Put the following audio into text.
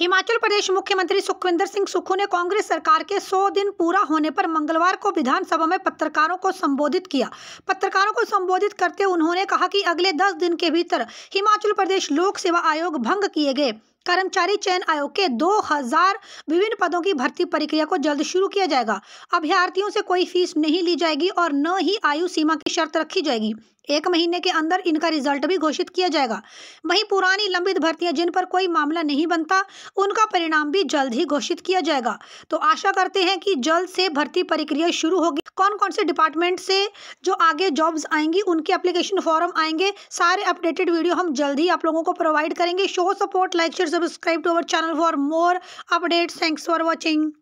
हिमाचल प्रदेश मुख्यमंत्री सुखविंदर सिंह सुक्खू ने कांग्रेस सरकार के 100 दिन पूरा होने पर मंगलवार को विधानसभा में पत्रकारों को संबोधित किया पत्रकारों को संबोधित करते उन्होंने कहा कि अगले 10 दिन के भीतर हिमाचल प्रदेश लोक सेवा आयोग भंग किए गए कर्मचारी चयन आयोग के 2000 विभिन्न पदों की भर्ती प्रक्रिया को जल्द शुरू किया जाएगा अभ्यर्थियों से कोई फीस नहीं ली जाएगी और न ही आयु सीमा की शर्त रखी जाएगी एक महीने के अंदर इनका रिजल्ट भी घोषित किया जाएगा वहीं पुरानी लंबित भर्तियां जिन पर कोई मामला नहीं बनता उनका परिणाम भी जल्द ही घोषित किया जाएगा तो आशा करते हैं कि जल्द से भर्ती प्रक्रिया शुरू होगी कौन कौन से डिपार्टमेंट से जो आगे जॉब्स आएंगी उनके एप्लीकेशन फॉर्म आएंगे सारे अपडेटेड वीडियो हम जल्द ही आप लोगों को प्रोवाइड करेंगे show support like subscribe to our channel for more updates. Thanks for watching.